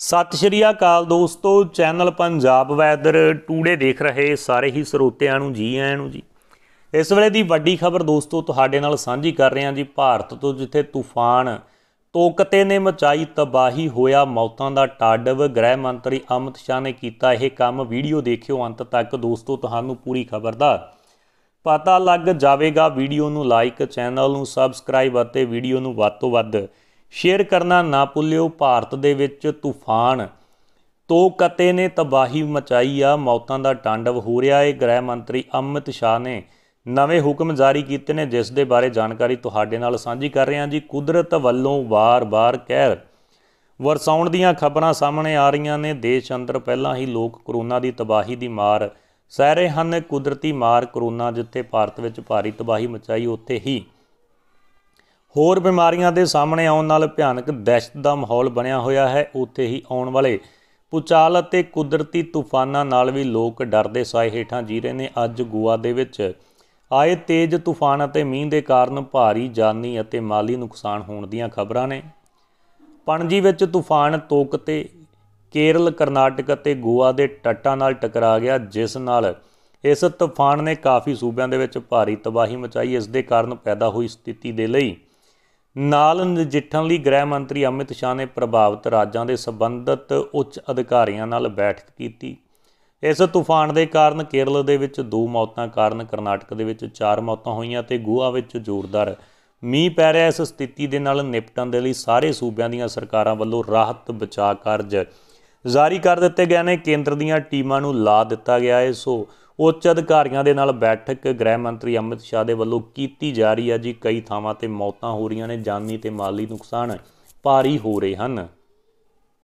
ਸਤਿ ਸ਼੍ਰੀ ਅਕਾਲ ਦੋਸਤੋ channel Punjab weather today ਦੇਖ ਰਹੇ ਸਾਰੇ ਹੀ ਸਰੋਤਿਆਂ ਨੂੰ ਜੀ ਆਇਆਂ ਨੂੰ ਜੀ ਇਸ ਵੇਲੇ ਦੀ ਵੱਡੀ ਖਬਰ ਦੋਸਤੋ ਤੁਹਾਡੇ ਨਾਲ ਸਾਂਝੀ ਕਰ ਰਹੇ ਹਾਂ ਜੀ ਭਾਰਤ ਤੋਂ ਜਿੱਥੇ ਤੂਫਾਨ ਤੋਕਤੇ ਨੇ ਮਚਾਈ ਤਬਾਹੀ ਹੋਇਆ ਮੌਤਾਂ ਦਾ ਟਾਡਵ ਗ੍ਰਹਿ ਮੰਤਰੀ ਅਮਿਤ ਸ਼ਾਹ ਨੇ ਕੀਤਾ ਇਹ ਕੰਮ ਵੀਡੀਓ ਦੇਖਿਓ ਅੰਤ ਤੱਕ ਦੋਸਤੋ ਤੁਹਾਨੂੰ ਪੂਰੀ ਖਬਰ ਦਾ ਪਤਾ ਲੱਗ ਜਾਵੇਗਾ ਵੀਡੀਓ ਨੂੰ ਲਾਈਕ ਚੈਨਲ ਨੂੰ ਸਬਸਕ੍ਰਾਈਬ ਅਤੇ ਵੀਡੀਓ ਨੂੰ ਵੱਧ ਤੋਂ ਵੱਧ ਸ਼ੇਅਰ ਕਰਨਾ ਨਾ ਭੁੱਲਿਓ ਭਾਰਤ ਦੇ ਵਿੱਚ ਤੂਫਾਨ ਤੋ ਕਤੇ ਨੇ ਤਬਾਹੀ ਮਚਾਈ ਆ ਮੌਤਾਂ ਦਾ ਟਾਂਡਵ ਹੋ ਰਿਹਾ ਏ ਗ੍ਰਹਿ ਮੰਤਰੀ ਅਮਿਤ ਸ਼ਾਹ ਨੇ ਨਵੇਂ ਹੁਕਮ ਜਾਰੀ ਕੀਤੇ ਨੇ ਜਿਸ ਦੇ ਬਾਰੇ ਜਾਣਕਾਰੀ ਤੁਹਾਡੇ ਨਾਲ ਸਾਂਝੀ ਕਰ ਰਹੇ ਹਾਂ ਜੀ ਕੁਦਰਤ ਵੱਲੋਂ ਵਾਰ-ਵਾਰ ਕਹਿਰ ਵਰਸਾਉਣ ਦੀਆਂ ਖਬਰਾਂ ਸਾਹਮਣੇ ਆ ਰਹੀਆਂ ਨੇ ਦੇਸ਼ ਅੰਦਰ ਪਹਿਲਾਂ ਹੀ ਲੋਕ ਕਰੋਨਾ ਦੀ ਤਬਾਹੀ ਦੀ ਮਾਰ ਸਹਿ ਰਹੇ ਹਨ ਕੁਦਰਤੀ ਮਾਰ ਕਰੋਨਾ ਜਿੱਥੇ ਭਾਰਤ ਵਿੱਚ ਭਾਰੀ ਤਬਾਹੀ ਮਚਾਈ ਉੱਥੇ ਹੀ ਹੋਰ ਬਿਮਾਰੀਆਂ ਦੇ ਸਾਹਮਣੇ ਆਉਣ ਨਾਲ ਭਿਆਨਕ ਦਹਿਸ਼ਤ ਦਾ ਮਾਹੌਲ ਬਣਿਆ ਹੋਇਆ ਹੈ ਉੱਥੇ ਹੀ ਆਉਣ ਵਾਲੇ ਪੁਚਾਲ ਅਤੇ ਕੁਦਰਤੀ ਤੂਫਾਨਾਂ ਨਾਲ ਵੀ ਲੋਕ ਡਰਦੇ ਸਾਏ ਹੇਠਾਂ ਜੀ ਰਹੇ ਨੇ ਅੱਜ ਗੋਆ ਦੇ ਵਿੱਚ ਆਏ ਤੇਜ਼ ਤੂਫਾਨ ਅਤੇ ਮੀਂਹ ਦੇ ਕਾਰਨ ਭਾਰੀ ਜਾਨੀ ਅਤੇ ਮਾਲੀ ਨੁਕਸਾਨ ਹੋਣ ਦੀਆਂ ਖਬਰਾਂ ਨੇ ਪਣਜੀ ਵਿੱਚ ਤੂਫਾਨ ਤੋਕ ਤੇ ਕੇਰਲ ਕਰਨਾਟਕ ਅਤੇ ਗੋਆ ਦੇ ਟੱਟਾਂ ਨਾਲ ਟਕਰਾ ਗਿਆ ਜਿਸ ਨਾਲ ਇਸ ਤੂਫਾਨ ਨੇ ਕਾਫੀ ਸੂਬਿਆਂ ਦੇ ਵਿੱਚ ਭਾਰੀ ਤਬਾਹੀ ਮਚਾਈ ਇਸ ਦੇ ਕਾਰਨ ਪੈਦਾ ਹੋਈ ਸਥਿਤੀ ਦੇ ਲਈ ਨਾਲ ਨਜਿੱਠਣ ਲਈ ਗ੍ਰਹਿ ਮੰਤਰੀ ਅਮਿਤ ਸ਼ਾਹ ਨੇ ਪ੍ਰਭਾਵਿਤ ਰਾਜਾਂ ਦੇ ਸਬੰਧਤ ਉੱਚ ਅਧਿਕਾਰੀਆਂ ਨਾਲ ਬੈਠਕ ਕੀਤੀ ਇਸ ਤੂਫਾਨ ਦੇ ਕਾਰਨ ਕੇਰਲ ਦੇ ਵਿੱਚ ਦੋ ਮੌਤਾਂ ਕਾਰਨ ਕਰਨਾਟਕ ਦੇ ਵਿੱਚ ਚਾਰ ਮੌਤਾਂ ਹੋਈਆਂ ਤੇ ਗੋਆ ਵਿੱਚ ਜ਼ੋਰਦਾਰ ਮੀਂਹ ਪੈ ਰਿਹਾ ਇਸ ਸਥਿਤੀ ਦੇ ਨਾਲ ਨਿਪਟਣ ਦੇ ਲਈ ਸਾਰੇ ਸੂਬਿਆਂ ਦੀਆਂ ਸਰਕਾਰਾਂ ਵੱਲੋਂ ਰਾਹਤ ਬਚਾਅ ਕਾਰਜ ਜਾਰੀ ਕਰ ਦਿੱਤੇ ਗਏ ਨੇ ਕੇਂਦਰ ਦੀਆਂ ਟੀਮਾਂ ਨੂੰ ਲਾ ਦਿੱਤਾ ਗਿਆ ਹੈ ਸੋ ਉੱਚ ਅਧਿਕਾਰੀਆਂ ਦੇ ਨਾਲ ਬੈਠਕ ਗ੍ਰਹਿ ਮੰਤਰੀ ਅਮਿਤ ਸ਼ਾਹ ਦੇ ਵੱਲੋਂ ਕੀਤੀ ਜਾ ਰਹੀ ਹੈ ਜੀ ਕਈ ਥਾਵਾਂ ਤੇ ਮੌਤਾਂ ਹੋ ਰਹੀਆਂ ਨੇ ਜਾਨੀ ਤੇ ਮਾਲੀ ਨੁਕਸਾਨ ਭਾਰੀ ਹੋ ਰਹੇ ਹਨ